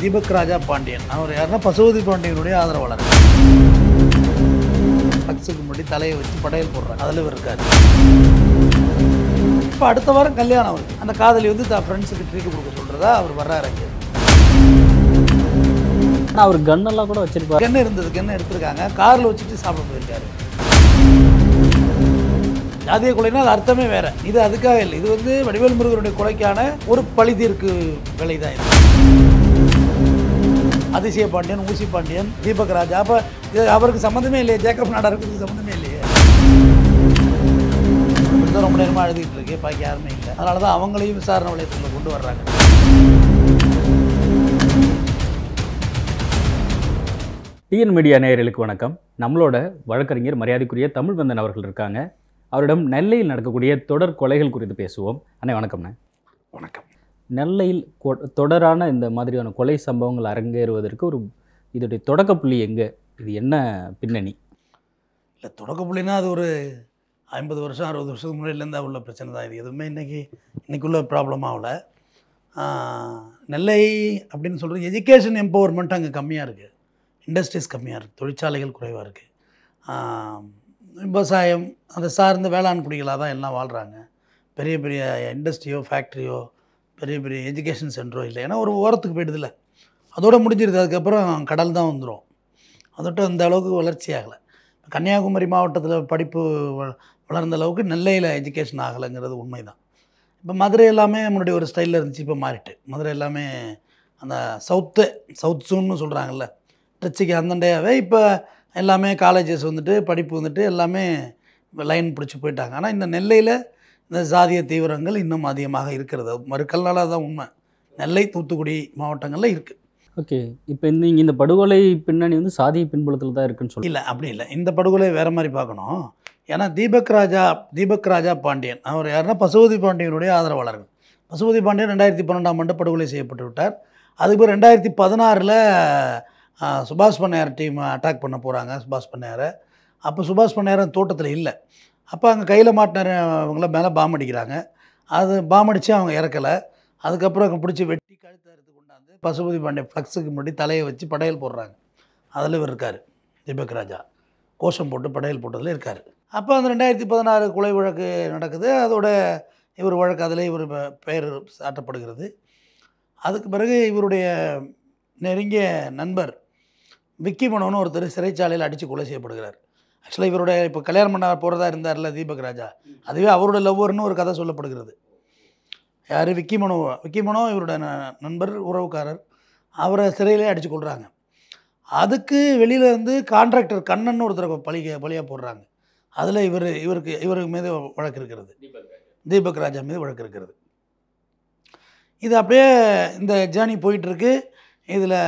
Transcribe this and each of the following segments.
தீபக் ராஜா பாண்டியன் அவர் யாருன்னா பசுபதி பாண்டியனுடைய ஆதரவாளர் பக்ஸுக்கு முன்னாடி தலையை வச்சு படையல் போடுறாங்க அதில் இருக்காரு இப்போ அடுத்த வாரம் கல்யாணம் அவர் அந்த காதலி வந்து தான் ஃப்ரெண்ட்ஸுக்கு ட்ரீட் கொடுக்க சொல்கிறதா அவர் வர்றாரு அங்கே ஆனால் அவர் கண்ணெல்லாம் கூட வச்சிருப்பாரு கண்ணு இருந்ததுக்கு என்ன எடுத்திருக்காங்க காரில் வச்சுட்டு சாப்பிட போயிருக்காரு ஜாதிய கொலைனா அது அர்த்தமே வேற இது அதுக்காக இல்லை இது வந்து வடிவேல் முருகனுடைய கொலைக்கான ஒரு பழிதீர்க்கு வேலை தான் இருக்கு அதிசய பாண்டியன் ஊசி பாண்டியன் தீபக் ராஜா அப்போ அவருக்கு சம்மந்தமே இல்லையே ஜேக்கப் நாடாருக்கு சம்மந்தமே இல்லையே ரொம்ப நேரமாக எழுதிட்டு இருக்கே பாக்கி யாருமே இல்லை அதனால தான் அவங்களையும் விசாரணை வளையத்தில் கொண்டு வர்றாங்க டிஎன் மீடியா நேயர்களுக்கு வணக்கம் நம்மளோட வழக்கறிஞர் மரியாதைக்குரிய தமிழ்வந்தன் அவர்கள் இருக்காங்க அவரிடம் நெல்லையில் நடக்கக்கூடிய தொடர் கொலைகள் குறித்து பேசுவோம் அண்ணே வணக்கம்ண்ணே வணக்கம் நெல்லையில் தொடரான இந்த மாதிரியான கொலை சம்பவங்கள் அரங்கேறுவதற்கு ஒரு இதோடைய தொடக்க புள்ளி எங்கே இது என்ன பின்னணி இல்லை தொடக்க புள்ளினா அது ஒரு ஐம்பது வருஷம் அறுபது வருஷத்துக்கு முன்னாடிலேருந்து உள்ள பிரச்சனை தான் இது எதுவுமே இன்றைக்கி இன்றைக்குள்ள ப்ராப்ளம் ஆகலை நெல்லை அப்படின்னு சொல்கிறது எஜுகேஷன் எம்பவர்மெண்ட் அங்கே கம்மியாக இருக்குது இண்டஸ்ட்ரீஸ் கம்மியாக இருக்குது தொழிற்சாலைகள் குறைவாக இருக்குது விவசாயம் அதை சார்ந்த வேளாண் குடிகளாக தான் எல்லாம் வாழ்கிறாங்க பெரிய பெரிய இண்டஸ்ட்ரியோ ஃபேக்ட்ரியோ பெரிய பெரிய எஜுகேஷன் சென்டரோ இல்லை ஏன்னா ஒரு ஓரத்துக்கு போயிடுதில்ல அதோடு முடிஞ்சிருது அதுக்கப்புறம் கடல் தான் வந்துடும் அதோட்ட அந்த அளவுக்கு வளர்ச்சி ஆகலை கன்னியாகுமரி மாவட்டத்தில் படிப்பு வளர்ந்த அளவுக்கு நெல்லையில் எஜுகேஷன் ஆகலைங்கிறது உண்மை தான் இப்போ மதுரை எல்லாமே முன்னாடி ஒரு ஸ்டைலில் இருந்துச்சு இப்போ மாறிட்டு மதுரை எல்லாமே அந்த சவுத்து சவுத் சூன்னு சொல்கிறாங்கல்ல ட்ரிச்சிக்கு அந்தண்டையாகவே இப்போ எல்லாமே காலேஜஸ் வந்துட்டு படிப்பு வந்துட்டு எல்லாமே லைன் பிடிச்சி போயிட்டாங்க ஆனால் இந்த நெல்லையில் இந்த ஜாதிய தீவிரங்கள் இன்னும் அதிகமாக இருக்கிறது மறுக்கல்லால் தான் உண்மை நெல்லை தூத்துக்குடி மாவட்டங்களில் இருக்குது ஓகே இப்போ நீங்கள் இந்த படுகொலை பின்னணி வந்து சாதிய பின்புலத்தில் தான் இருக்குன்னு சொல்லி இல்லை அப்படி இல்லை இந்த படுகொலை வேறு மாதிரி பார்க்கணும் ஏன்னா தீபக் ராஜா தீபக் ராஜா பாண்டியன் அவர் யாருன்னா பசுபதி பாண்டியனுடைய ஆதரவாளர்கள் பசுபதி பாண்டியன் ரெண்டாயிரத்தி பன்னெண்டாம் ஆண்டு படுகொலை செய்யப்பட்டு விட்டார் அதுக்கு ரெண்டாயிரத்தி பதினாறில் சுபாஷ் பண்ணையார் டீம் அட்டாக் பண்ண போகிறாங்க சுபாஷ் பண்ணையாரை அப்போ சுபாஷ் பண்ணையாரன் தோட்டத்தில் இல்லை அப்போ அங்கே கையில் மாட்டினவங்கள மேலே பாம் அடிக்கிறாங்க அது பாம் அடித்து அவங்க இறக்கலை அதுக்கப்புறம் அங்கே பிடிச்சி வெட்டி கழுத்தை எடுத்து கொண்டாந்து பசுபதி பாண்டிய ஃப்ளக்ஸுக்கு முன்னாடி தலையை வச்சு படையல் போடுறாங்க அதில் இவர் இருக்கார் தீபக் ராஜா கோஷம் போட்டு படையல் போட்டதில் இருக்கார் அப்போ அந்த ரெண்டாயிரத்தி பதினாறு கொலை வழக்கு நடக்குது அதோட இவர் வழக்கு அதில் இவர் பெயர் சாட்டப்படுகிறது அதுக்கு பிறகு இவருடைய நெருங்கிய நண்பர் விக்கி மனோன்னு ஒருத்தர் சிறைச்சாலையில் அடித்து கொலை செய்யப்படுகிறார் ஆக்சுவலாக இவருடைய இப்போ கல்யாணம் பண்ண போகிறதா இருந்தார்ல தீபக் ராஜா அதுவே அவரோட லவ்வர்னு ஒரு கதை சொல்லப்படுகிறது யார் விக்கி மனோ விக்கி மனோ இவரோட நண்பர் உறவுக்காரர் அவரை சிறையிலே அடித்து கொள்கிறாங்க அதுக்கு வெளியிலேருந்து கான்ட்ராக்டர் கண்ணன் ஒருத்தர் பழிக பழியாக போடுறாங்க அதில் இவர் இவருக்கு இவருக்கு மீது வழக்கு இருக்கிறது தீபக் ராஜா மீது வழக்கு இருக்கிறது இது அப்படியே இந்த ஜேர்னி போயிட்டுருக்கு இதில்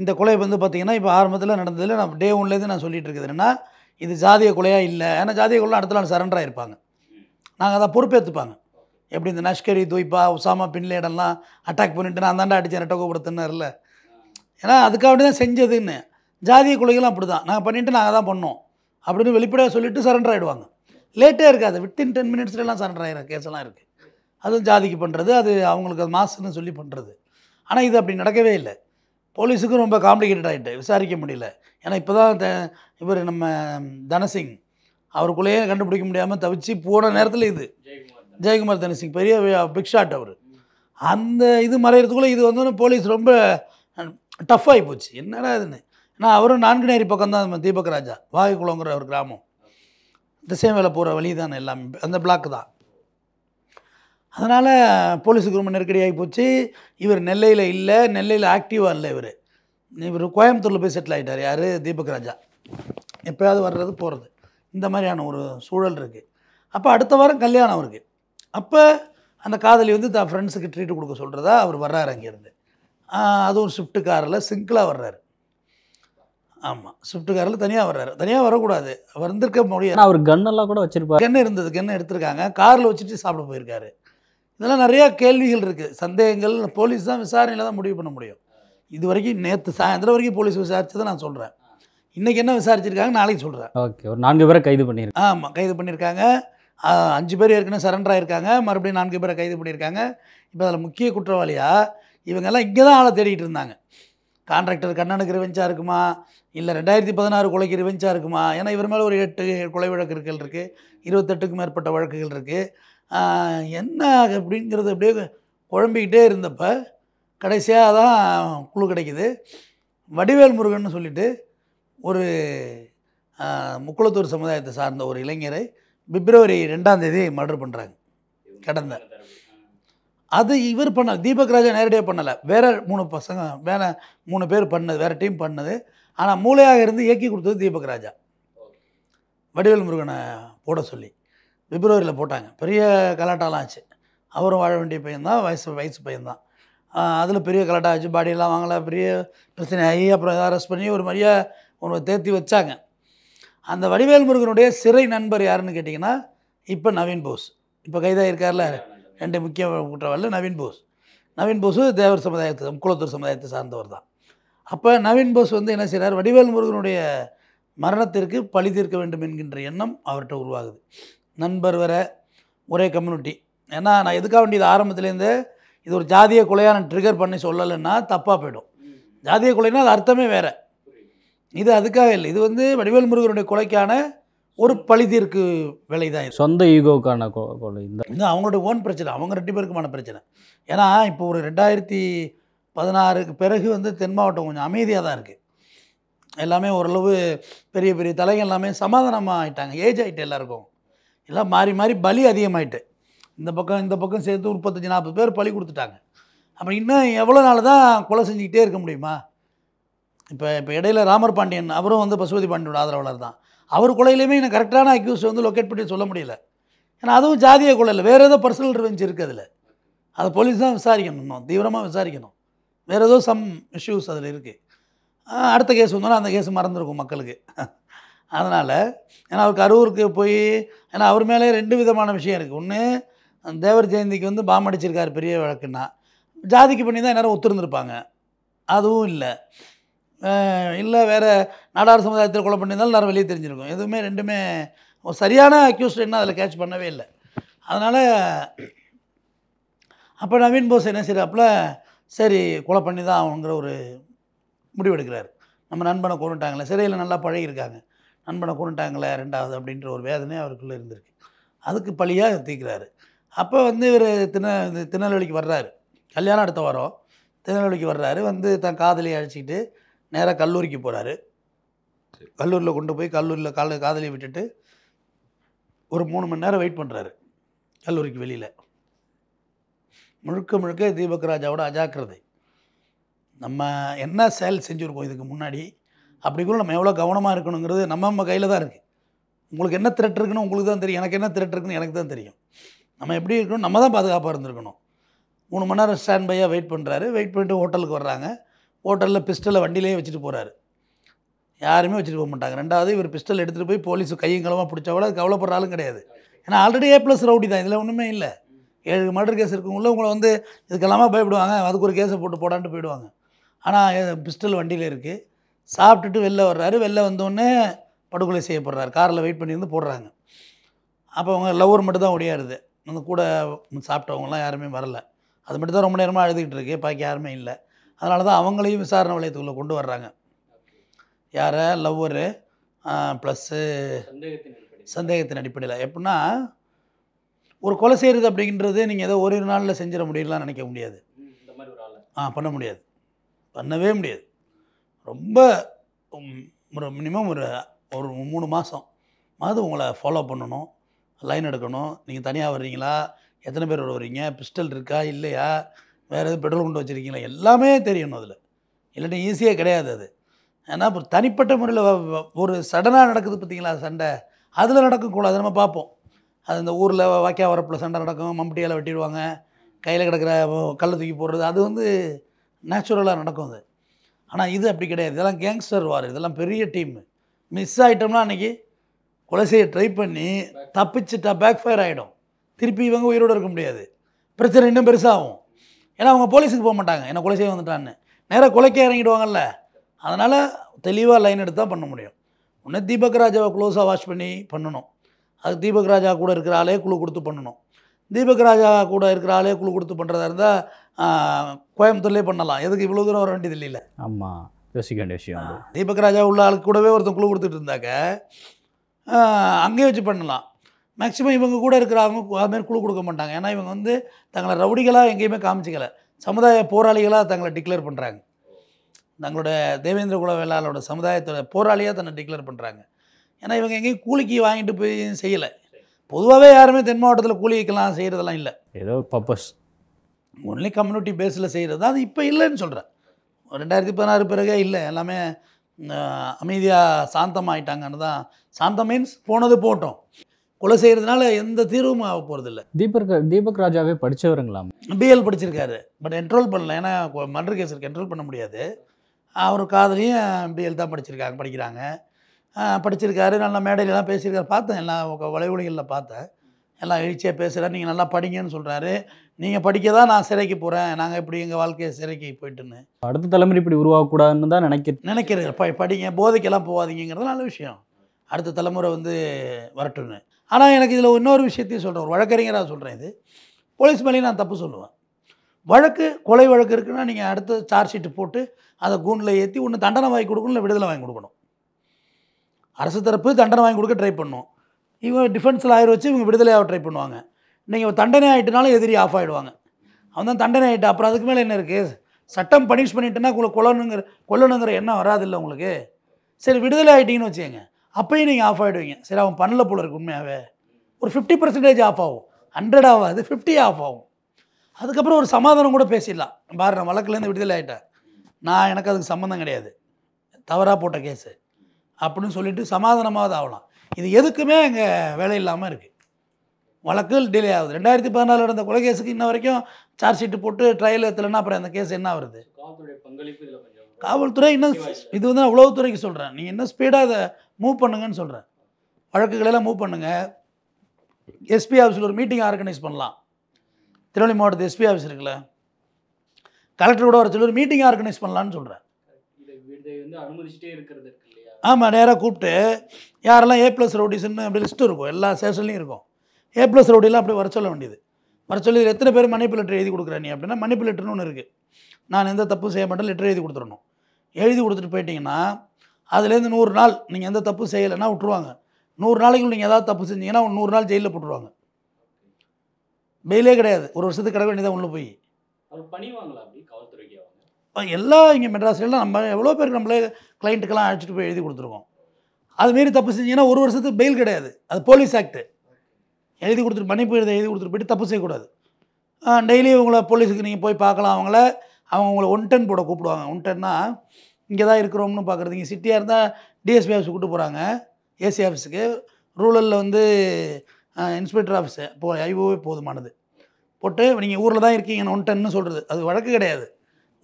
இந்த கொலை வந்து பார்த்திங்கன்னா இப்போ ஆரம்பத்தில் நடந்ததில் நான் டே ஒன்லேருந்து நான் சொல்லிகிட்டு இருக்குது என்னென்னா இது ஜாதிய கொலையாக இல்லை ஏன்னா ஜாதிய கொலை அடுத்த நாள் சரண்டர் ஆகிருப்பாங்க நாங்கள் அதை பொறுப்பேற்றுப்பாங்க எப்படி இந்த நஷ்கரி துய்பா உசாமா பின்லேடெல்லாம் அட்டாக் பண்ணிட்டு நான் தாண்டா அடித்தேன் ரெட்டகோபுரத்தினார்ல ஏன்னா அதுக்காக வேண்டி தான் செஞ்சதுன்னு ஜாதிய கொலைகளும் அப்படி தான் நாங்கள் பண்ணிவிட்டு நாங்கள் தான் பண்ணோம் அப்படின்னு வெளிப்படையாக சொல்லிவிட்டு சரண்டர் ஆகிடுவாங்க லேட்டே இருக்காது வித்தின் டென் மினிட்ஸ்லாம் சரண்டர் ஆகிற கேஸ்லாம் இருக்குது அதுவும் ஜாதிக்கு பண்ணுறது அது அவங்களுக்கு அது மாசுன்னு சொல்லி பண்ணுறது ஆனால் இது அப்படி நடக்கவே இல்லை போலீஸுக்கும் ரொம்ப காம்ப்ளிகேட்டட் ஆகிட்டு விசாரிக்க முடியல ஏன்னா இப்போ தான் த இவர் நம்ம தனசிங் அவருக்குள்ளேயே கண்டுபிடிக்க முடியாமல் தவிச்சு போன நேரத்தில் இது ஜெயக்குமார் தனசிங் பெரிய பிக் ஷாட் அவர் அந்த இது மறையிறதுக்குள்ளே இது வந்து போலீஸ் ரொம்ப டஃப்பாகி போச்சு என்னடா இதுன்னு ஏன்னா அவரும் நான்குநேரி பக்கம் தான் தீபக் ராஜா வாகைக்குளங்கிற ஒரு கிராமம் திசை மேலே போகிற வழி தான் எல்லாமே அந்த பிளாக் தான் அதனால் போலீஸுக்கு ரொம்ப நெருக்கடியாகி போச்சு இவர் நெல்லையில் இல்லை நெல்லையில் ஆக்டிவாக இல்லை இவர் இவர் கோயம்புத்தூரில் போய் செட்டில் ஆகிட்டார் யார் தீபக் ராஜா எப்போயாவது வர்றது போகிறது இந்த மாதிரியான ஒரு சூழல் இருக்குது அப்போ அடுத்த வாரம் கல்யாணம் அவருக்கு அப்போ அந்த காதலி வந்து தான் ஃப்ரெண்ட்ஸுக்கு ட்ரீட் கொடுக்க சொல்கிறதா அவர் வர்றாரு அங்கேருந்து அதுவும் ஸ்விஃப்ட் காரில் சிங்கிளாக வர்றாரு ஆமாம் ஸ்விஃப்ட் காரில் தனியாக வர்றாரு தனியாக வரக்கூடாது வந்திருக்க முடியாது அவர் கன்னெல்லாம் கூட வச்சுருப்பார் கன்று இருந்தது கன்று எடுத்திருக்காங்க காரில் வச்சுட்டு சாப்பிட போயிருக்காரு இதெல்லாம் நிறையா கேள்விகள் இருக்குது சந்தேகங்கள் போலீஸ் தான் விசாரணையில் தான் முடிவு பண்ண முடியும் இது வரைக்கும் நேற்று சாயந்தரம் வரைக்கும் போலீஸ் விசாரிச்சதை நான் சொல்கிறேன் இன்றைக்கி என்ன விசாரிச்சிருக்காங்க நாளைக்கு சொல்கிறேன் ஓகே ஒரு நான்கு பேரை கைது பண்ணியிருக்காங்க ஆமாம் கைது பண்ணியிருக்காங்க அஞ்சு பேர் ஏற்கனவே சரண்டர் ஆகிருக்காங்க மறுபடியும் நான்கு பேரை கைது பண்ணியிருக்காங்க இப்போ அதில் முக்கிய குற்றவாளியாக இவங்கெல்லாம் இங்கே தான் ஆளை தேடிட்டு இருந்தாங்க கான்ட்ராக்டர் கண்ணனுக்கு ரிவெஞ்சாக இருக்குமா இல்லை ரெண்டாயிரத்தி பதினாறு கொலைக்கு ரிவெஞ்சாக இருக்குமா ஏன்னா இவர் மேலே ஒரு எட்டு கொலை வழக்குகள் இருக்குது இருபத்தெட்டுக்கும் மேற்பட்ட வழக்குகள் இருக்குது என்ன அப்படிங்கிறது அப்படியே குழம்பிக்கிட்டே இருந்தப்போ கடைசியாக தான் குழு கிடைக்கிது வடிவேல் முருகன் சொல்லிட்டு ஒரு முக்குளத்தூர் சமுதாயத்தை சார்ந்த ஒரு இளைஞரை பிப்ரவரி ரெண்டாம் தேதி மர்டர் பண்ணுறாங்க கடந்த அது இவர் பண்ண தீபக் ராஜா நேரடியாக பண்ணலை வேறு மூணு பசங்க வேற மூணு பேர் பண்ணது வேறு டீம் பண்ணது ஆனால் மூளையாக இருந்து இயக்கி கொடுத்தது தீபக் ராஜா வடிவேல் முருகனை போட சொல்லி பிப்ரவரியில் போட்டாங்க பெரிய கலாட்டாலாம் ஆச்சு அவரும் வாழ வேண்டிய பையன்தான் வயசு வயசு பையன்தான் அதில் பெரிய கலாட்டா ஆச்சு பாடியெல்லாம் வாங்கலை பெரிய பிரச்சனை ஆகி அப்புறம் எதாவது அரெஸ்ட் பண்ணி ஒரு மரியா உன்னை தேர்த்தி வச்சாங்க அந்த வடிவேல் முருகனுடைய சிறை நண்பர் யாருன்னு கேட்டிங்கன்னா இப்போ நவீன் போஸ் இப்போ கைதாக இருக்கார்ல ரெண்டு முக்கிய குற்றவாளில் நவீன் போஸ் நவீன் போஸு தேவர் சமுதாயத்தை குலத்தூர் சமுதாயத்தை சார்ந்தவர் தான் அப்போ நவீன் போஸ் வந்து என்ன செய்கிறார் வடிவேல் முருகனுடைய மரணத்திற்கு பழி தீர்க்க வேண்டும் என்கின்ற எண்ணம் அவர்கிட்ட உருவாகுது நண்பர் வேறு ஒரே கம்யூனிட்டி ஏன்னா நான் எதுக்காக வேண்டியது ஆரம்பத்துலேருந்து இது ஒரு ஜாதிய கொலையாக நான் ட்ரிகர் பண்ணி சொல்லலைன்னா தப்பாக போயிடும் ஜாதிய கொலைன்னா அது அர்த்தமே வேறு இது அதுக்காக இல்லை இது வந்து வடிவேல் முருகனுடைய கொலைக்கான ஒரு பழிதீர்க்கு விலை தான் சொந்த ஈகோக்கான கொலை இந்த அவங்களோட ஓன் பிரச்சனை அவங்க ரெண்டு பேருக்குமான பிரச்சனை ஏன்னா இப்போ ஒரு ரெண்டாயிரத்தி பதினாறுக்கு பிறகு வந்து தென் மாவட்டம் கொஞ்சம் அமைதியாக தான் இருக்குது எல்லாமே ஓரளவு பெரிய பெரிய தலைகள் எல்லாமே சமாதானமாக ஆகிட்டாங்க ஏஜ் ஆகிட்டு எல்லாருக்கும் எல்லாம் மாறி மாறி பலி அதிகமாயிட்டு இந்த பக்கம் இந்த பக்கம் சேர்த்து முப்பத்தஞ்சு நாற்பது பேர் பலி கொடுத்துட்டாங்க அப்புறம் இன்னும் எவ்வளோ நாள் தான் கொலை செஞ்சுக்கிட்டே இருக்க முடியுமா இப்போ இப்போ இடையில ராமர் பாண்டியன் அவரும் வந்து பசுபதி பாண்டியனோட ஆதரவாளர் தான் அவர் கொலையிலையுமே எனக்கு கரெக்டான அக்யூஸ் வந்து லொக்கேட் பண்ணி சொல்ல முடியல ஏன்னா அதுவும் ஜாதிய கொலை இல்லை வேறு ஏதோ பர்சனல் ரிவெஞ்ச் இருக்குது அதில் அதை போலீஸ் தான் விசாரிக்கணும் இன்னும் தீவிரமாக விசாரிக்கணும் வேறு ஏதோ சம் இஷ்யூஸ் அதில் இருக்குது அடுத்த கேஸ் வந்தோன்னா அந்த கேஸ் மறந்துருக்கும் மக்களுக்கு அதனால் ஏன்னா அவர் கரூருக்கு போய் ஏன்னா அவர் மேலே ரெண்டு விதமான விஷயம் இருக்குது ஒன்று தேவர் ஜெயந்திக்கு வந்து பாம் அடிச்சிருக்கார் பெரிய வழக்குன்னா ஜாதிக்கு பண்ணி தான் எல்லோரும் ஒத்துருந்துருப்பாங்க அதுவும் இல்லை இல்லை வேறு நாடார் சமுதாயத்தில் கொலை பண்ணியிருந்தாலும் எல்லோரும் வெளியே தெரிஞ்சிருக்கும் எதுவுமே ரெண்டுமே சரியான அக்யூஸ்ட் என்ன அதில் கேட்ச் பண்ணவே இல்லை அதனால் அப்போ நவீன் போஸ் என்ன செய்கிறாப்புல சரி கொலை பண்ணி தான் அவங்கிற ஒரு முடிவெடுக்கிறார் நம்ம நண்பனை கொண்டுட்டாங்களே சிறையில் நல்லா பழகியிருக்காங்க நண்பனை கொண்டுட்டாங்களே ரெண்டாவது அப்படின்ற ஒரு வேதனை அவருக்குள்ளே இருந்திருக்கு அதுக்கு பழியாக தீக்கிறாரு அப்போ வந்து இவர் தின திருநெல்வேலிக்கு வர்றாரு கல்யாணம் அடுத்த வாரம் திருநெல்வேலிக்கு வர்றாரு வந்து தன் காதலி அழைச்சிக்கிட்டு நேராக கல்லூரிக்கு போகிறாரு கல்லூரியில் கொண்டு போய் கல்லூரியில் கால காதலியை விட்டுட்டு ஒரு மூணு மணி நேரம் வெயிட் பண்ணுறாரு கல்லூரிக்கு வெளியில் முழுக்க முழுக்க தீபக் ராஜாவோட அஜாக்கிரதை நம்ம என்ன செயல் செஞ்சுருக்கோம் இதுக்கு முன்னாடி கூட நம்ம எவ்வளோ கவனமாக இருக்கணுங்கிறது நம்ம நம்ம கையில் தான் இருக்குது உங்களுக்கு என்ன த்ரெட் இருக்குன்னு உங்களுக்கு தான் தெரியும் எனக்கு என்ன த்ரெட் இருக்குன்னு எனக்கு தான் தெரியும் நம்ம எப்படி இருக்கணும் நம்ம தான் பாதுகாப்பாக இருந்திருக்கணும் மூணு மணி நேரம் ஸ்டாண்ட் பையாக வெயிட் பண்ணுறாரு வெயிட் பண்ணிட்டு ஹோட்டலுக்கு வர்றாங்க ஹோட்டலில் பிஸ்டலை வண்டியிலேயே வச்சுட்டு போகிறாரு யாருமே வச்சுட்டு போக மாட்டாங்க ரெண்டாவது இவர் பிஸ்டல் எடுத்துகிட்டு போய் போலீஸ் கையும் கையங்களமாக பிடிச்சவளோ அது கவலைப்படுற ஆளும் கிடையாது ஏன்னா ஆல்ரெடி ஏ ப்ளஸ் ரவுடி தான் இதில் ஒன்றுமே இல்லை ஏழு மர்டர் கேஸ் இருக்குங்கள உங்களை வந்து இதுக்கெல்லாமா பயப்படுவாங்க அதுக்கு ஒரு கேஸை போட்டு போடான்ட்டு போயிடுவாங்க ஆனால் பிஸ்டல் வண்டியில் இருக்குது சாப்பிட்டுட்டு வெளில வர்றாரு வெளில வந்தோடனே படுகொலை செய்யப்படுறாரு காரில் வெயிட் பண்ணியிருந்து போடுறாங்க அப்போ அவங்க லவ்வர் மட்டும் தான் ஒடியாருது அந்த கூட சாப்பிட்டவங்களாம் யாருமே வரல அது மட்டும் தான் ரொம்ப நேரமாக அழுதுகிட்டு இருக்கு பாக்கி யாருமே இல்லை அதனால தான் அவங்களையும் விசாரணை வளையத்துக்குள்ளே கொண்டு வர்றாங்க யார லவ்வரு ப்ளஸ்ஸு சந்தேகத்தின் அடிப்படையில் எப்படின்னா ஒரு கொலை செய்கிறது அப்படிங்கிறது நீங்கள் ஏதோ ஒரு நாளில் செஞ்சிட முடியலாம் நினைக்க முடியாது ஆ பண்ண முடியாது பண்ணவே முடியாது ரொம்ப ஒரு மினிமம் ஒரு ஒரு மூணு மாதம் மாதம் உங்களை ஃபாலோ பண்ணணும் லைன் எடுக்கணும் நீங்கள் தனியாக வர்றீங்களா எத்தனை பேர் வருவீங்க பிஸ்டல் இருக்கா இல்லையா வேறு எதுவும் பெட்ரோல் கொண்டு வச்சுருக்கீங்களா எல்லாமே தெரியணும் அதில் இல்லாட்டி ஈஸியாக கிடையாது அது ஏன்னா இப்போ தனிப்பட்ட முறையில் ஒரு சடனாக நடக்குது பார்த்தீங்களா சண்டை அதில் நடக்கக்கூடாது அதை நம்ம பார்ப்போம் அது இந்த ஊரில் வாக்கியா வரப்பில் சண்டை நடக்கும் மம்பட்டியால் வெட்டிடுவாங்க கையில் கிடக்கிற கல்லை தூக்கி போடுறது அது வந்து நேச்சுரலாக நடக்கும் அது ஆனால் இது அப்படி கிடையாது இதெல்லாம் கேங்ஸ்டர் வார் இதெல்லாம் பெரிய டீம் மிஸ் ஆகிட்டோம்னா அன்றைக்கி கொலை செய்ய ட்ரை பண்ணி தப்பிச்சுட்டா பேக் ஃபயர் ஆகிடும் திருப்பி இவங்க உயிரோடு இருக்க முடியாது பிரச்சனை இன்னும் பெருசாகும் ஏன்னா அவங்க போலீஸுக்கு போக மாட்டாங்க என்ன கொலை செய்ய வந்துட்டான்னு நேராக கொலைக்க இறங்கிடுவாங்கல்ல அதனால் தெளிவாக லைன் எடுத்து தான் பண்ண முடியும் ஒன்று தீபக் ராஜாவை க்ளோஸாக வாஷ் பண்ணி பண்ணணும் அது தீபக் ராஜா கூட இருக்கிற ஆளே குழு கொடுத்து பண்ணணும் தீபக் ராஜா கூட இருக்கிற ஆளே குழு கொடுத்து பண்ணுறதா இருந்தால் கோயம்புத்தூர்லேயே பண்ணலாம் எதுக்கு இவ்வளோ தூரம் வர வேண்டியது இல்லைல்ல ஆமாம் யோசிக்க வேண்டிய விஷயம் தீபக் ராஜா உள்ள ஆளுக்கு கூடவே ஒருத்தன் குழு கொடுத்துட்டு இருந்தாக்க அங்கேயே வச்சு பண்ணலாம் மேக்ஸிமம் இவங்க கூட இருக்கிறவங்க அதுமாரி குழு கொடுக்க மாட்டாங்க ஏன்னா இவங்க வந்து தங்களை ரவுடிகளாக எங்கேயுமே காமிச்சிக்கல சமுதாய போராளிகளாக தங்களை டிக்ளேர் பண்ணுறாங்க தங்களோட தேவேந்திர குல வேளாளோட சமுதாயத்தோட போராளியாக தன்னை டிக்ளேர் பண்ணுறாங்க ஏன்னா இவங்க எங்கேயும் கூலிக்கு வாங்கிட்டு போய் செய்யலை பொதுவாகவே யாருமே தென் மாவட்டத்தில் கூலி வைக்கலாம் செய்கிறதெல்லாம் இல்லை ஏதோ பர்பஸ் ஒன்லி கம்யூனிட்டி பேஸில் செய்கிறது அது இப்போ இல்லைன்னு சொல்கிறேன் ரெண்டாயிரத்தி பதினாறு பிறகே இல்லை எல்லாமே அமைதியாக சாந்தமாயிட்டாங்கன்னு தான் சாந்தம் மீன்ஸ் போனது போட்டோம் கொலை செய்கிறதுனால எந்த தீர்வும் ஆக போகிறதில்ல தீபக் தீபக் ராஜாவே படித்தவருங்களா பிஎல் படிச்சிருக்காரு பட் என்ட்ரோல் பண்ணல ஏன்னா மர்டர் கேஸ் இருக்கு என்ட்ரோல் பண்ண முடியாது அவர் காதலியும் பிஎல் தான் படிச்சிருக்காங்க படிக்கிறாங்க படிச்சிருக்காரு நல்லா மேடையிலலாம் பேசியிருக்காரு பார்த்தேன் எல்லாம் வலைவொலிகளில் பார்த்தேன் எல்லாம் எழுச்சியாக பேசுகிறேன் நீங்கள் நல்லா படிங்கன்னு சொல்கிறாரு நீங்கள் படிக்க தான் நான் சிறைக்கு போகிறேன் நாங்கள் இப்படி எங்கள் வாழ்க்கையை சிறைக்கு போயிட்டுன்னு அடுத்த தலைமுறை இப்படி உருவாகக்கூடாதுன்னு தான் நினைக்க நினைக்கிறீங்க ப படிங்க போதைக்கெல்லாம் போகாதீங்கிறது நல்ல விஷயம் அடுத்த தலைமுறை வந்து வரட்டும்னு ஆனால் எனக்கு இதில் இன்னொரு விஷயத்தையும் சொல்கிறேன் ஒரு வழக்கறிஞராக சொல்கிறேன் இது போலீஸ் மேலேயும் நான் தப்பு சொல்லுவேன் வழக்கு கொலை வழக்கு இருக்குன்னா நீங்கள் அடுத்த சார்ஜ் ஷீட்டு போட்டு அதை கூண்டில் ஏற்றி ஒன்று தண்டனை வாங்கி கொடுக்கணும் இல்லை விடுதலை வாங்கி கொடுக்கணும் அரசு தரப்பு தண்டனை வாங்கி கொடுக்க ட்ரை பண்ணும் இவங்க டிஃபென்ஸில் ஆயிரம் வச்சு இவங்க விடுதலையாக ட்ரை பண்ணுவாங்க நீங்கள் தண்டனை ஆகிட்டுனாலும் எதிரி ஆஃப் ஆகிடுவாங்க அவன் தான் தண்டனை ஆகிட்டு அப்புறம் அதுக்கு மேலே என்ன இருக்குது சட்டம் பனிஷ் பண்ணிட்டுன்னா உங்களை கொல்லணுங்கிற கொல்லணுங்கிற எண்ணம் வராதில்ல உங்களுக்கு சரி விடுதலை ஆகிட்டீங்கன்னு வச்சுக்கோங்க அப்போயும் நீங்கள் ஆஃப் ஆகிடுவீங்க சரி அவன் பண்ணல போல இருக்கு உண்மையாகவே ஒரு ஃபிஃப்டி பர்சன்டேஜ் ஆஃப் ஆகும் ஹண்ட்ரட் ஆகாது ஃபிஃப்டி ஆஃப் ஆகும் அதுக்கப்புறம் ஒரு சமாதானம் கூட பேசிடலாம் பாரு நான் வழக்குலேருந்து விடுதலை ஆகிட்டேன் நான் எனக்கு அதுக்கு சம்மந்தம் கிடையாது தவறாக போட்ட கேஸு அப்படின்னு சொல்லிவிட்டு சமாதானமாக தான் ஆகலாம் இது எதுக்குமே அங்கே வேலை இல்லாமல் இருக்குது வழக்குகள் டிலே ஆகுது ரெண்டாயிரத்தி பதினாலு நடந்த கொலை கேஸுக்கு இன்ன வரைக்கும் சார்ஜ் ஷீட்டு போட்டு ட்ரையல் ஏற்றலைன்னா அப்புறம் அந்த கேஸ் என்ன வருது காவல்துறை இன்னும் இது வந்து நான் உளவுத்துறைக்கு சொல்கிறேன் நீங்கள் இன்னும் ஸ்பீடாக அதை மூவ் பண்ணுங்கன்னு சொல்கிறேன் வழக்குகளெல்லாம் மூவ் பண்ணுங்கள் எஸ்பி ஆஃபீஸில் ஒரு மீட்டிங் ஆர்கனைஸ் பண்ணலாம் திருவள்ளி மாவட்டத்து எஸ்பி ஆஃபீஸ் இருக்குல்ல கலெக்டர் கூட வர சொல்லி ஒரு மீட்டிங் ஆர்கனைஸ் பண்ணலான்னு சொல்கிறேன் இருக்கிறது ஆமாம் நேராக கூப்பிட்டு யாரெல்லாம் ஏ ப்ளஸ் ரவுடிஸ்ன்னு அப்படி லிஸ்ட்டு இருக்கும் எல்லா ஸ்டேஷன்லையும் இருக்கும் ஏ ப்ளஸ் ரவுடிலாம் அப்படி வர சொல்ல வேண்டியது வர சொல்லி எத்தனை பேர் லெட்டர் எழுதி கொடுக்குற நீ அப்படின்னா லெட்டர்னு ஒன்று இருக்குது நான் எந்த தப்பு செய்ய மாட்டேன் லெட்டர் எழுதி கொடுத்துடணும் எழுதி கொடுத்துட்டு போயிட்டிங்கன்னா அதுலேருந்து நூறு நாள் நீங்கள் எந்த தப்பு செய்யலைன்னா விட்டுருவாங்க நூறு நாளைக்கு நீங்கள் ஏதாவது தப்பு செஞ்சீங்கன்னா நூறு நாள் ஜெயிலில் போட்டுருவாங்க பெயிலே கிடையாது ஒரு வருஷத்துக்கு கிடக்க வேண்டியதான் உள்ளே போய் எல்லா இங்கே மெட்ராஸ்லாம் நம்ம எவ்வளோ பேருக்கு நம்மளே கிளைண்ட்டுக்கெல்லாம் அழைச்சிட்டு போய் எழுதி கொடுத்துருக்கோம் அதுமாரி தப்பு செஞ்சிங்கன்னா ஒரு வருஷத்துக்கு பெயில் கிடையாது அது போலீஸ் ஆக்ட்டு எழுதி கொடுத்துட்டு மன்னிப்பு எழுதி எழுதி கொடுத்துட்டு போயிட்டு தப்பு செய்யக்கூடாது டெய்லி உங்களை போலீஸுக்கு நீங்கள் போய் பார்க்கலாம் அவங்கள அவங்க உங்களை ஒன் டென் போட கூப்பிடுவாங்க ஒன் டென்னா இங்கே தான் இருக்கிறோம்னு பார்க்குறது இங்கே சிட்டியாக இருந்தால் டிஎஸ்பி ஆஃபீஸ் கூப்பிட்டு போகிறாங்க ஏசி ஆஃபீஸுக்கு ரூரலில் வந்து இன்ஸ்பெக்டர் ஆஃபீஸு போ ஐஓவே போதுமானது போட்டு நீங்கள் ஊரில் தான் இருக்கீங்கன்னு ஒன் டென்னு சொல்கிறது அது வழக்கு கிடையாது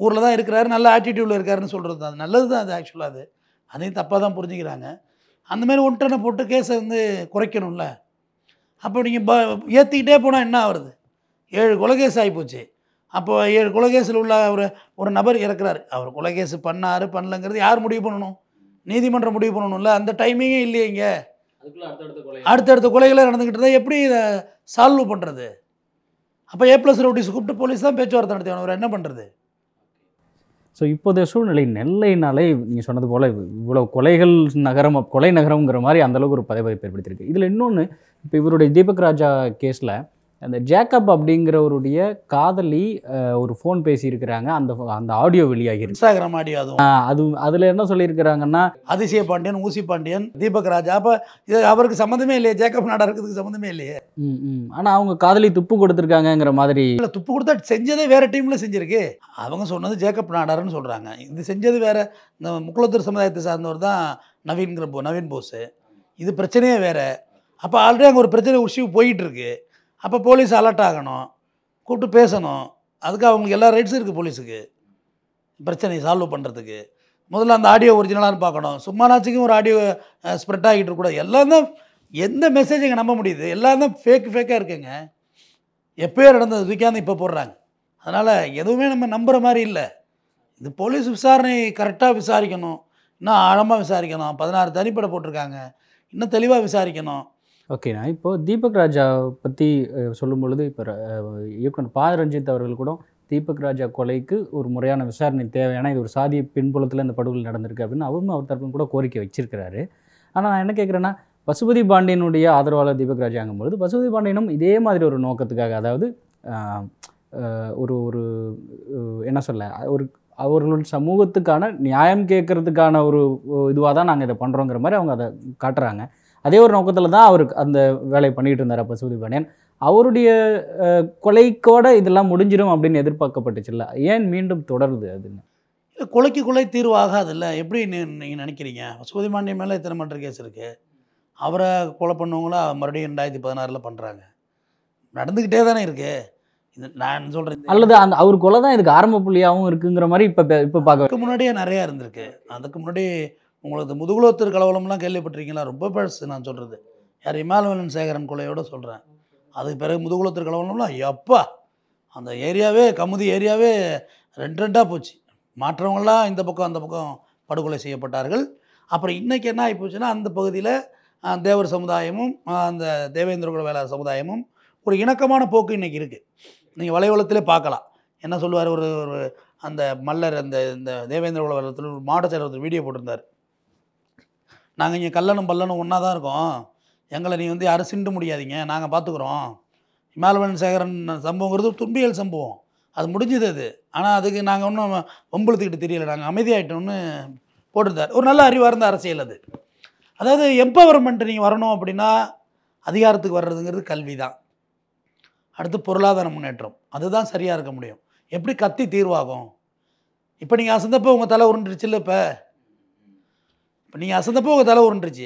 ஊரில் தான் இருக்கிறாரு நல்ல ஆட்டிடியூடில் இருக்காருன்னு சொல்கிறது தான் அது நல்லது தான் அது ஆக்சுவலாக அது அதையும் தப்பாக தான் புரிஞ்சுக்கிறாங்க அந்தமாரி ஒன்றனை போட்டு கேஸை வந்து குறைக்கணும்ல அப்போ நீங்கள் ப ஏற்றிக்கிட்டே போனால் என்ன ஆகுறது ஏழு கொலகேஸ் ஆகிப்போச்சு அப்போ ஏழு கொலகேஸில் உள்ள ஒரு ஒரு நபர் இறக்குறாரு அவர் கொலகேஸ் பண்ணார் பண்ணலங்கிறது யார் முடிவு பண்ணணும் நீதிமன்றம் முடிவு பண்ணணும்ல அந்த டைமிங்கே இல்லையே இங்கே அடுத்தடுத்த கொலைகளை நடந்துக்கிட்டு தான் எப்படி இதை சால்வ் பண்ணுறது அப்போ ஏ ப்ளஸ் ரவுடிஸ் கூப்பிட்டு போலீஸ் தான் பேச்சுவார்த்தை நடத்தி அவர் என்ன பண்ணுறது ஸோ இப்போதைய சூழ்நிலை நெல்லைனாலே நீங்கள் சொன்னது போல் இவ்வளோ கொலைகள் நகரம் கொலை நகரம்ங்கிற மாதிரி அந்தளவுக்கு ஒரு பதவியை ஏற்படுத்தியிருக்கு இதில் இன்னொன்று இப்போ இவருடைய தீபக் ராஜா கேஸில் அந்த ஜேக்கப் அப்படிங்கிறவருடைய காதலி ஒரு ஃபோன் பேசியிருக்கிறாங்க அந்த அந்த ஆடியோ வெளியாகி இன்ஸ்டாகிராம் ஆடியோ அதுவும் அது அதில் என்ன சொல்லியிருக்கிறாங்கன்னா அதிசய பாண்டியன் ஊசி பாண்டியன் தீபக் ராஜா அப்போ இது அவருக்கு சம்மந்தமே இல்லையே ஜேக்கப் நாடா இருக்கிறதுக்கு சம்மந்தமே இல்லையே ம் ம் ஆனால் அவங்க காதலி துப்பு கொடுத்துருக்காங்கங்கிற மாதிரி இல்லை துப்பு கொடுத்தா செஞ்சதே வேறு டீமில் செஞ்சிருக்கு அவங்க சொன்னது ஜேக்கப் நாடாருன்னு சொல்கிறாங்க இது செஞ்சது வேற இந்த முக்குளத்தூர் சமுதாயத்தை சார்ந்தவர் தான் நவீன்கிற போ நவீன் போஸு இது பிரச்சனையே வேறு அப்போ ஆல்ரெடி அங்கே ஒரு பிரச்சனை உஷிவு போயிட்டுருக்கு அப்போ போலீஸ் அலர்ட் ஆகணும் கூப்பிட்டு பேசணும் அதுக்கு அவங்களுக்கு எல்லா ரைட்ஸும் இருக்குது போலீஸுக்கு பிரச்சனையை சால்வ் பண்ணுறதுக்கு முதல்ல அந்த ஆடியோ ஒரிஜினலாக பார்க்கணும் சும்மானாச்சுக்கும் ஒரு ஆடியோ ஸ்ப்ரெட் ஆகிட்டு கூட எல்லாம் தான் எந்த மெசேஜ் இங்கே நம்ப முடியுது எல்லாம் தான் ஃபேக் ஃபேக்காக இருக்குங்க எப்போயோ நடந்தது தூக்கியாந்து இப்போ போடுறாங்க அதனால் எதுவுமே நம்ம நம்புகிற மாதிரி இல்லை இது போலீஸ் விசாரணை கரெக்டாக விசாரிக்கணும் இன்னும் ஆழமாக விசாரிக்கணும் பதினாறு தனிப்படை போட்டிருக்காங்க இன்னும் தெளிவாக விசாரிக்கணும் ஓகேண்ணா இப்போது தீபக் ராஜா பற்றி சொல்லும் பொழுது இப்போ இயக்குனர் பா ரஞ்சித் அவர்கள் கூட தீபக் ராஜா கொலைக்கு ஒரு முறையான விசாரணை தேவை இது ஒரு சாதிய பின்புலத்தில் இந்த படுகொலை நடந்திருக்கு அப்படின்னு அவரும் அவர் தரப்பும் கூட கோரிக்கை வச்சிருக்கிறாரு ஆனால் நான் என்ன கேட்குறேன்னா பசுபதி பாண்டியனுடைய ஆதரவாளர் தீபக் ராஜாங்கும் பொழுது பசுபதி பாண்டியனும் இதே மாதிரி ஒரு நோக்கத்துக்காக அதாவது ஒரு ஒரு என்ன சொல்ல ஒரு அவர்களோட சமூகத்துக்கான நியாயம் கேட்கறதுக்கான ஒரு இதுவாக தான் நாங்கள் இதை பண்ணுறோங்கிற மாதிரி அவங்க அதை காட்டுறாங்க அதே ஒரு நோக்கத்தில் தான் அவருக்கு அந்த வேலையை பண்ணிகிட்டு இருந்தார் அப்போ பாண்டியன் அவருடைய கொலைக்கோட இதெல்லாம் முடிஞ்சிடும் அப்படின்னு எதிர்பார்க்கப்பட்டுச்சுல்ல ஏன் மீண்டும் தொடருது அதுன்னு இல்லை கொலைக்கு கொலை தீர்வாகாதில்ல எப்படி நீங்கள் நினைக்கிறீங்க சூதிபாண்டியன் மேலே இத்தனை மன்ற கேஸ் இருக்குது அவரை கொலை பண்ணவங்களா மறுபடியும் ரெண்டாயிரத்தி பதினாறில் பண்ணுறாங்க நடந்துக்கிட்டே தானே இருக்குது இது நான் சொல்கிறேன் அல்லது அந்த அவர் கொலை தான் இதுக்கு ஆரம்ப புள்ளியாகவும் இருக்குங்கிற மாதிரி இப்போ இப்போ பார்க்க முன்னாடியே நிறையா இருந்திருக்கு அதுக்கு முன்னாடி உங்களுக்கு முதுகுலோத்தர் கலவலம்லாம் கேள்விப்பட்டிருக்கீங்களா ரொம்ப பெருசு நான் சொல்கிறது யார் இமாலவலன் சேகரன் கொலையோடு சொல்கிறேன் அதுக்கு பிறகு முதுகுலோத்தர் கலவலம்லாம் எப்பா அந்த ஏரியாவே கமுதி ஏரியாவே ரெண்டு ரெண்டாக போச்சு மாற்றவங்களாம் இந்த பக்கம் அந்த பக்கம் படுகொலை செய்யப்பட்டார்கள் அப்புறம் இன்றைக்கி என்ன ஆகி போச்சுன்னா அந்த பகுதியில் தேவர் சமுதாயமும் அந்த தேவேந்திரகுல வேளார் சமுதாயமும் ஒரு இணக்கமான போக்கு இன்றைக்கி இருக்குது நீங்கள் வலைவளத்திலே பார்க்கலாம் என்ன சொல்லுவார் ஒரு ஒரு அந்த மல்லர் அந்த இந்த தேவேந்திரகுல வேளத்தில் ஒரு மாவட்ட செயலர் வீடியோ போட்டிருந்தார் நாங்கள் இங்கே கல்லணும் பல்லணும் ஒன்றா தான் இருக்கோம் எங்களை நீ வந்து யாரும் சிண்டு முடியாதீங்க நாங்கள் பார்த்துக்குறோம் இமாலவன் சேகரன் சம்பவங்கிறது துன்பியல் சம்பவம் அது முடிஞ்சது அது ஆனால் அதுக்கு நாங்கள் ஒன்றும் வம்புழுத்துக்கிட்டு தெரியல நாங்கள் அமைதியாகிட்டோம்னு போட்டிருந்தார் ஒரு நல்ல அறிவாக இருந்த அரசியல் அது அதாவது எம்பவர்மெண்ட் நீங்கள் வரணும் அப்படின்னா அதிகாரத்துக்கு வர்றதுங்கிறது கல்வி தான் அடுத்து பொருளாதார முன்னேற்றம் அதுதான் சரியாக இருக்க முடியும் எப்படி கத்தி தீர்வாகும் இப்போ நீங்கள் அசந்தப்போ உங்கள் தலை இல்லை இப்போ இப்போ நீங்கள் அசந்தப்போ உங்கள் தலை உருண்டுருச்சு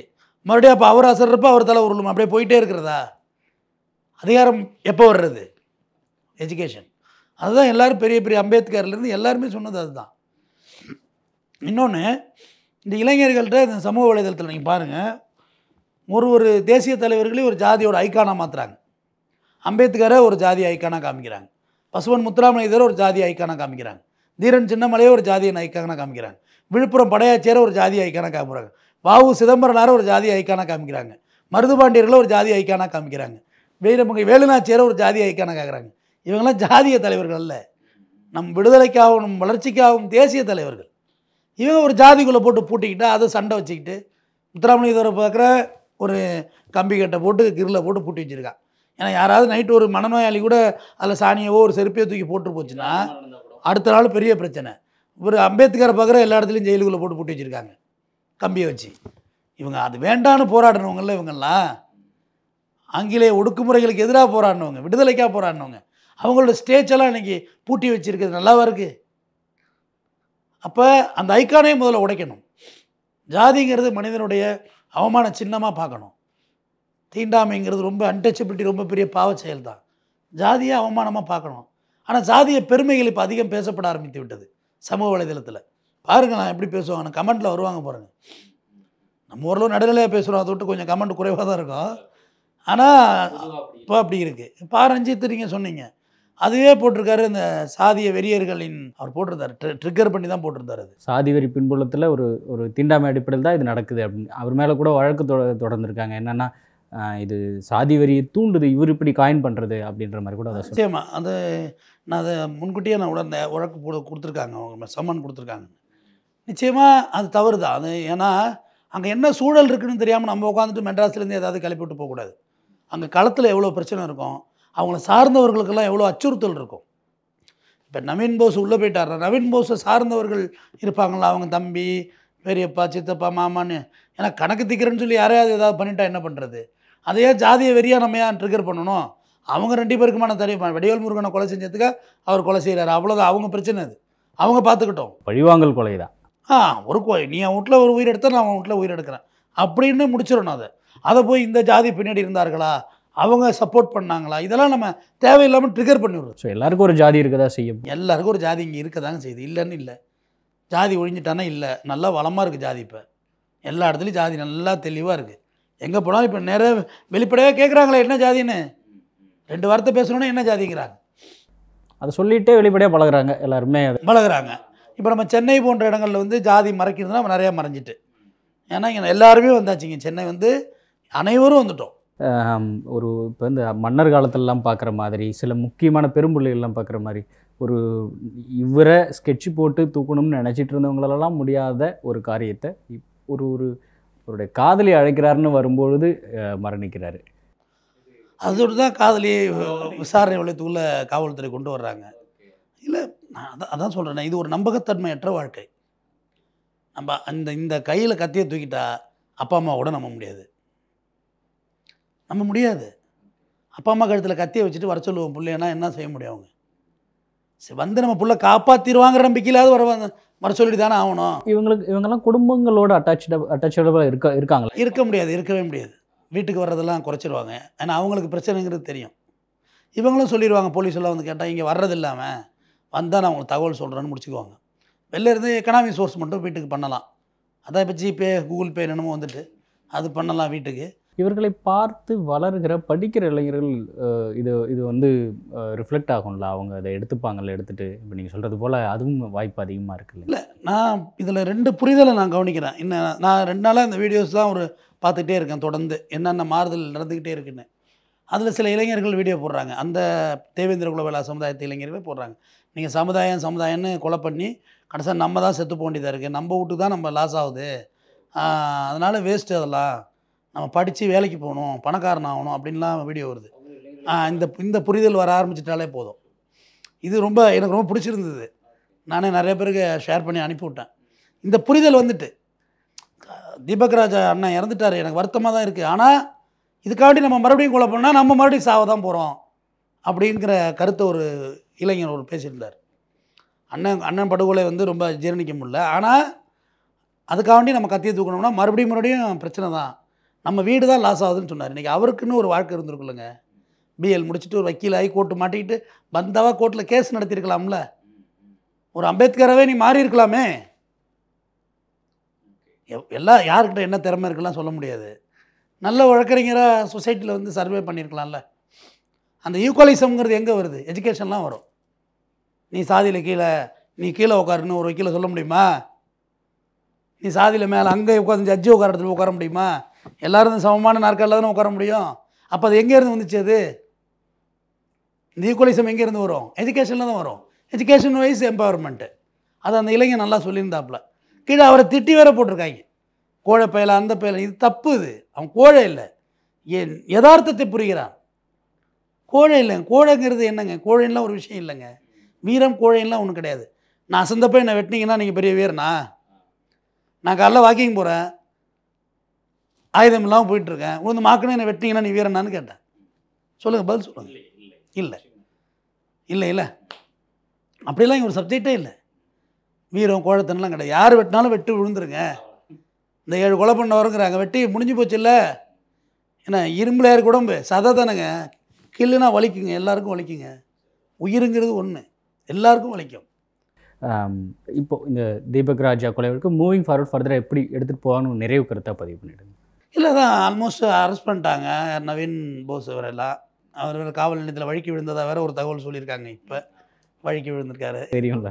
மறுபடியும் அப்போ அவர் அசர்றப்போ அவர் தலை உருளுமா அப்படியே போயிட்டே இருக்கிறதா அதிகாரம் எப்போ வர்றது எஜுகேஷன் அதுதான் எல்லோரும் பெரிய பெரிய அம்பேத்கர்லேருந்து எல்லாருமே சொன்னது அதுதான் இன்னொன்று இந்த இளைஞர்கள்ட்ட இந்த சமூக வலைதளத்தில் நீங்கள் பாருங்கள் ஒரு ஒரு தேசிய தலைவர்களையும் ஒரு ஜாதியோட ஐக்கானாக மாற்றுறாங்க அம்பேத்கரை ஒரு ஜாதி ஐக்கானாக காமிக்கிறாங்க பசுவன் முத்துராமலிங்கரை ஒரு ஜாதி ஐக்கானாக காமிக்கிறாங்க தீரன் சின்னமலையை ஒரு ஜாதியின் ஐக்கானாக காமிக்கிறாங்க விழுப்புரம் படையாச்சியரை ஒரு ஜாதி ஐக்கானாக காமிக்கிறாங்க வாவு சிதம்பரனாரை ஒரு ஜாதி ஐக்கானாக காமிக்கிறாங்க மருதுபாண்டியர்களை ஒரு ஜாதி ஐக்கானாக காமிக்கிறாங்க வீரமங்கை வேலுநாச்சியரை ஒரு ஜாதி ஐக்கானாக காக்குறாங்க இவங்கெல்லாம் ஜாதிய தலைவர்கள் அல்ல நம் விடுதலைக்காகவும் நம் வளர்ச்சிக்காகவும் தேசிய தலைவர்கள் இவங்க ஒரு ஜாதிக்குள்ளே போட்டு பூட்டிக்கிட்டு அதை சண்டை வச்சுக்கிட்டு முத்துராமலிங்கத்தவரை பார்க்குற ஒரு கம்பி கட்டை போட்டு கிரில்ல போட்டு பூட்டி வச்சுருக்கான் ஏன்னா யாராவது நைட்டு ஒரு மனநோயாளி கூட அதில் சாணியவோ ஒரு செருப்பியோ தூக்கி போட்டு போச்சுன்னா அடுத்த நாள் பெரிய பிரச்சனை இவர் அம்பேத்கரை பார்க்குற எல்லா இடத்துலையும் ஜெயிலுக்குள்ளே போட்டு பூட்டி வச்சுருக்காங்க கம்பியை வச்சு இவங்க அது வேண்டான்னு போராடினவங்கள இவங்கெல்லாம் ஆங்கிலேய ஒடுக்குமுறைகளுக்கு எதிராக போராடினவங்க விடுதலைக்காக போராடினவங்க அவங்களோட ஸ்டேஜெல்லாம் இன்றைக்கி பூட்டி வச்சுருக்கிறது நல்லாவாக இருக்குது அப்போ அந்த ஐக்கானே முதல்ல உடைக்கணும் ஜாதிங்கிறது மனிதனுடைய அவமான சின்னமாக பார்க்கணும் தீண்டாமைங்கிறது ரொம்ப அன்டச்சபிலிட்டி ரொம்ப பெரிய பாவ செயல் தான் ஜாதியை அவமானமாக பார்க்கணும் ஆனால் ஜாதிய பெருமைகள் இப்போ அதிகம் பேசப்பட ஆரம்பித்து விட்டது சமூக வலைதளத்தில் பாருங்கள் நான் எப்படி பேசுவாங்க கமெண்ட்டில் வருவாங்க பாருங்கள் நம்ம ஓரளவு நடுநிலையாக பேசுகிறோம் அதை விட்டு கொஞ்சம் கமெண்ட் குறைவாக தான் இருக்கும் ஆனால் இப்போ அப்படி இருக்குது பா ரஞ்சித் நீங்கள் சொன்னீங்க அதுவே போட்டிருக்காரு இந்த சாதிய வெறியர்களின் அவர் போட்டிருந்தார் ட்ரிக்கர் பண்ணி தான் போட்டிருந்தார் அது சாதி வெறி பின்புலத்தில் ஒரு ஒரு தீண்டாமை அடிப்படையில் தான் இது நடக்குது அப்படின்னு அவர் மேலே கூட வழக்கு தொடர்ந்துருக்காங்க என்னென்னா இது சாதி வரியை தூண்டுது இவர் இப்படி காயின் பண்ணுறது அப்படின்ற மாதிரி கூட அதை நிச்சயமாக அது நான் அதை முன்கூட்டியே நான் உடனே வழக்கு போட கொடுத்துருக்காங்க அவங்க சம்மன் கொடுத்துருக்காங்க நிச்சயமாக அது தவறு தான் அது ஏன்னா அங்கே என்ன சூழல் இருக்குதுன்னு தெரியாமல் நம்ம உட்காந்துட்டு மெட்ராஸ்லேருந்து ஏதாவது கிளப்பி விட்டு போகக்கூடாது அங்கே களத்தில் எவ்வளோ பிரச்சனை இருக்கும் அவங்கள சார்ந்தவர்களுக்கெல்லாம் எவ்வளோ அச்சுறுத்தல் இருக்கும் இப்போ நவீன் போஸ் உள்ளே போயிட்டார் நவீன் போஸை சார்ந்தவர்கள் இருப்பாங்களா அவங்க தம்பி பெரியப்பா சித்தப்பா மாமான்னு ஏன்னா கணக்கு திக்கிறேன்னு சொல்லி யாரையாவது ஏதாவது பண்ணிட்டா என்ன பண்ணுறது அதையே ஜாதிய வெறியாக நம்ம ஏன் ட்ரிகர் பண்ணணும் அவங்க ரெண்டு பேருக்குமான தெரியும் வடிவேல் முருகனை கொலை செஞ்சதுக்கு அவர் கொலை செய்கிறாரு அவ்வளோதான் அவங்க பிரச்சனை அது அவங்க பார்த்துக்கிட்டோம் பழிவாங்கல் கொலை தான் ஆ ஒரு கோ நீ அவன் வீட்டில் ஒரு உயிர் எடுத்தா நான் அவன் வீட்டில் உயிர் எடுக்கிறேன் அப்படின்னு முடிச்சிடணும் அதை அதை போய் இந்த ஜாதி பின்னாடி இருந்தார்களா அவங்க சப்போர்ட் பண்ணாங்களா இதெல்லாம் நம்ம தேவையில்லாமல் ட்ரிகர் பண்ணிவிடுறோம் ஸோ எல்லாருக்கும் ஒரு ஜாதி இருக்கதா செய்யும் எல்லாருக்கும் ஒரு ஜாதி இங்கே இருக்கதாங்க செய்யுது இல்லைன்னு இல்லை ஜாதி ஒழிஞ்சிட்டானா இல்லை நல்லா வளமாக இருக்குது ஜாதி இப்போ எல்லா இடத்துலையும் ஜாதி நல்லா தெளிவாக இருக்குது எங்கே போனாலும் இப்போ நிறைய வெளிப்படையாக கேட்குறாங்களே என்ன ஜாதின்னு ரெண்டு வார்த்தை பேசணுன்னா என்ன ஜாதிங்கிறாங்க அதை சொல்லிட்டே வெளிப்படையாக பழகிறாங்க எல்லாருமே பழகிறாங்க இப்போ நம்ம சென்னை போன்ற இடங்களில் வந்து ஜாதி மறைக்கிறதுனா நிறையா மறைஞ்சிட்டு ஏன்னா இங்கே எல்லாருமே வந்தாச்சுங்க சென்னை வந்து அனைவரும் வந்துட்டோம் ஒரு இப்போ இந்த மன்னர் காலத்திலலாம் பார்க்குற மாதிரி சில முக்கியமான பெரும்புள்ளிகள்லாம் பார்க்குற மாதிரி ஒரு இவரை ஸ்கெட்சு போட்டு தூக்கணும்னு நினச்சிட்டு இருந்தவங்களெல்லாம் முடியாத ஒரு காரியத்தை ஒரு ஒரு அவருடைய காதலி அழைக்கிறாருன்னு வரும்பொழுது மரணிக்கிறாரு அதோடு தான் காதலி விசாரணை வளையத்துக்குள்ள காவல்துறை கொண்டு வர்றாங்க இல்லை அதான் அதான் சொல்கிறேன் இது ஒரு நம்பகத்தன்மையற்ற வாழ்க்கை நம்ம அந்த இந்த கையில் கத்தியை தூக்கிட்டா அப்பா அம்மா கூட நம்ப முடியாது நம்ப முடியாது அப்பா அம்மா கழுத்தில் கத்தியை வச்சுட்டு வர சொல்லுவோம் பிள்ளைன்னா என்ன செய்ய முடியும் அவங்க சரி வந்து நம்ம பிள்ளை காப்பாற்றிடுவாங்கிற நம்பிக்கையிலாவது வருவாங்க மறு சொல்லி தானே ஆகணும் இவங்களுக்கு இவங்கெல்லாம் குடும்பங்களோட அட்டாச்சபிள் அட்டாச்சபிளாக இருக்க இருக்காங்களா இருக்க முடியாது இருக்கவே முடியாது வீட்டுக்கு வர்றதெல்லாம் குறைச்சிருவாங்க ஏன்னா அவங்களுக்கு பிரச்சனைங்கிறது தெரியும் இவங்களும் சொல்லிடுவாங்க போலீஸ் எல்லாம் வந்து கேட்டால் இங்கே வர்றது இல்லாமல் வந்தால் நான் உங்களுக்கு தகவல் சொல்கிறேன்னு முடிச்சுக்குவாங்க வெளில இருந்து எக்கனாமி சோர்ஸ் மட்டும் வீட்டுக்கு பண்ணலாம் அதான் இப்போ ஜிபே கூகுள் பே என்னமோ வந்துட்டு அது பண்ணலாம் வீட்டுக்கு இவர்களை பார்த்து வளர்கிற படிக்கிற இளைஞர்கள் இது இது வந்து ரிஃப்ளெக்ட் ஆகும்ல அவங்க அதை எடுத்துப்பாங்கல்ல எடுத்துகிட்டு இப்போ நீங்கள் சொல்கிறது போல் அதுவும் வாய்ப்பு அதிகமாக இருக்குல்ல இல்லை நான் இதில் ரெண்டு புரிதலை நான் கவனிக்கிறேன் என்ன நான் ரெண்டு நாளாக இந்த தான் ஒரு பார்த்துக்கிட்டே இருக்கேன் தொடர்ந்து என்னென்ன மாறுதல் நடந்துக்கிட்டே இருக்குன்னு அதில் சில இளைஞர்கள் வீடியோ போடுறாங்க அந்த தேவேந்திர குலவேலா சமுதாயத்தை இளைஞர்களே போடுறாங்க நீங்கள் சமுதாயம் சமுதாயம்னு கொலை பண்ணி கடைசியாக நம்ம தான் செத்து போண்டியதாக இருக்குது நம்ம வீட்டுக்கு தான் நம்ம லாஸ் ஆகுது அதனால் வேஸ்ட்டு அதெல்லாம் நம்ம படித்து வேலைக்கு போகணும் பணக்காரன் ஆகணும் அப்படின்லாம் வீடியோ வருது இந்த இந்த புரிதல் வர ஆரம்பிச்சிட்டாலே போதும் இது ரொம்ப எனக்கு ரொம்ப பிடிச்சிருந்தது நானே நிறைய பேருக்கு ஷேர் பண்ணி அனுப்பிவிட்டேன் இந்த புரிதல் வந்துட்டு தீபக் ராஜா அண்ணன் இறந்துட்டார் எனக்கு வருத்தமாக தான் இருக்குது ஆனால் இதுக்காண்டி நம்ம மறுபடியும் கொலை பண்ணால் நம்ம மறுபடியும் சாவ தான் போகிறோம் அப்படிங்கிற கருத்தை ஒரு இளைஞர் ஒரு பேசியிருந்தார் அண்ணன் அண்ணன் படுகொலை வந்து ரொம்ப ஜீரணிக்க முடியல ஆனால் அதுக்காண்டி நம்ம கத்தியை தூக்கணும்னா மறுபடியும் மறுபடியும் பிரச்சனை தான் நம்ம வீடு தான் லாஸ் ஆகுதுன்னு சொன்னார் இன்றைக்கி அவருக்குன்னு ஒரு வாழ்க்கை இருந்திருக்குல்லங்க பிஎல் முடிச்சுட்டு ஒரு வக்கீலாகி கோர்ட்டு மாட்டிக்கிட்டு பந்தாவா கோர்ட்டில் கேஸ் நடத்தியிருக்கலாம்ல ஒரு அம்பேத்கராகவே நீ மாறி இருக்கலாமே எல்லாம் யாருக்கிட்ட என்ன திறமை இருக்குலாம் சொல்ல முடியாது நல்ல வழக்கறிஞராக சொசைட்டியில் வந்து சர்வே பண்ணியிருக்கலாம்ல அந்த ஈக்குவலிசம்ங்கிறது எங்கே வருது எஜுகேஷன்லாம் வரும் நீ சாதியில் கீழே நீ கீழே உட்காருன்னு ஒரு வக்கீலை சொல்ல முடியுமா நீ சாதியில் மேலே அங்கே உட்காந்து ஜட்ஜி உட்கார இடத்துல உட்கார முடியுமா எல்லாரும் சமமான நாற்காலில் தானே உட்கார முடியும் அப்போ அது எங்கேருந்து வந்துச்சு அது இந்த ஈக்குவலிசம் எங்கேருந்து வரும் எஜுகேஷனில் தான் வரும் எஜுகேஷன் வைஸ் எம்பவர்மெண்ட்டு அது அந்த இளைஞன் நல்லா சொல்லியிருந்தாப்புல கீழே அவரை திட்டி வேற போட்டிருக்காங்க கோழை பயல அந்த பயல இது தப்பு இது அவன் கோழை இல்லை என் யதார்த்தத்தை புரிகிறான் கோழை இல்லைங்க கோழைங்கிறது என்னங்க கோழைன்லாம் ஒரு விஷயம் இல்லைங்க வீரம் கோழைன்லாம் ஒன்றும் கிடையாது நான் அசந்தப்போ என்னை வெட்டினீங்கன்னா நீங்கள் பெரிய வீரனா நான் காலைல வாக்கிங் போகிறேன் ஆயுதம் இல்லாமல் போயிட்டுருக்கேன் உழுந்து மாக்கணும் என்னை வெட்டிங்கன்னா நீ வீரனான்னு கேட்டேன் சொல்லுங்கள் பதில் சொல்லுங்கள் இல்லை இல்லை இல்லை அப்படிலாம் இங்கே ஒரு சப்ஜெக்டே இல்லை வீரம் கோழத்தன்லாம் கிடையாது யார் வெட்டினாலும் வெட்டு விழுந்துருங்க இந்த ஏழு கொலை பண்ண வருங்கிறாங்க வெட்டி முடிஞ்சு போச்சு இல்லை ஏன்னா இரும்புலையார் உடம்பு சதை தானேங்க கில்லுனா வலிக்குங்க எல்லாருக்கும் வலிக்குங்க உயிருங்கிறது ஒன்று எல்லாருக்கும் வலிக்கும் இப்போ இந்த தீபக் ராஜா கொலை மூவிங் ஃபார்வர்ட் ஃபர்தராக எப்படி எடுத்துகிட்டு போகணும்னு நிறைவு கருத்தாக பதிவு பண்ணிவிடுங்க இல்லை தான் ஆல்மோஸ்ட் அரெஸ்ட் பண்ணிட்டாங்க நவீன் போஸ் அவரெல்லாம் அவர் வேறு காவல் நிலையத்தில் வழுக்கி விழுந்ததாக வேறு ஒரு தகவல் சொல்லியிருக்காங்க இப்போ வழுக்கி விழுந்திருக்காரு தெரியும்ல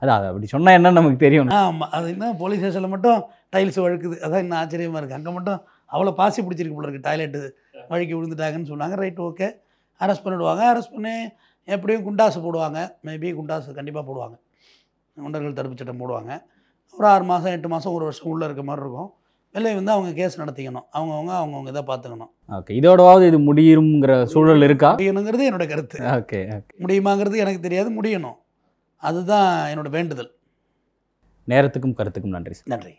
அதான் அது அப்படி சொன்னால் என்ன நமக்கு தெரியும் ஆமாம் அது என்ன போலீஸ் ஸ்டேஷனில் மட்டும் டைல்ஸ் வழக்குது அதான் இன்னும் ஆச்சரியமாக இருக்குது அங்கே மட்டும் அவ்வளோ பாசி பிடிச்சிருக்கு போல இருக்குது டாய்லெட்டு வழுக்கி விழுந்துட்டாங்கன்னு சொன்னாங்க ரைட் ஓகே அரெஸ்ட் பண்ணிவிடுவாங்க அரெஸ்ட் பண்ணி எப்படியும் குண்டாசு போடுவாங்க மேபி குண்டாசு கண்டிப்பாக போடுவாங்க குண்டர்கள் தடுப்பு சட்டம் போடுவாங்க ஒரு ஆறு மாதம் எட்டு மாதம் ஒரு வருஷம் உள்ளே இருக்க மாதிரி இருக்கும் இல்லை வந்து அவங்க கேஸ் நடத்திக்கணும் அவங்கவுங்க அவங்கவுங்க இதை பார்த்துக்கணும் ஓகே இதோடவாவது இது முடியுங்கிற சூழல் இருக்கா முடியணுங்கிறது என்னோட கருத்து ஓகே முடியுமாங்கிறது எனக்கு தெரியாது முடியணும் அதுதான் என்னோட வேண்டுதல் நேரத்துக்கும் கருத்துக்கும் நன்றி நன்றி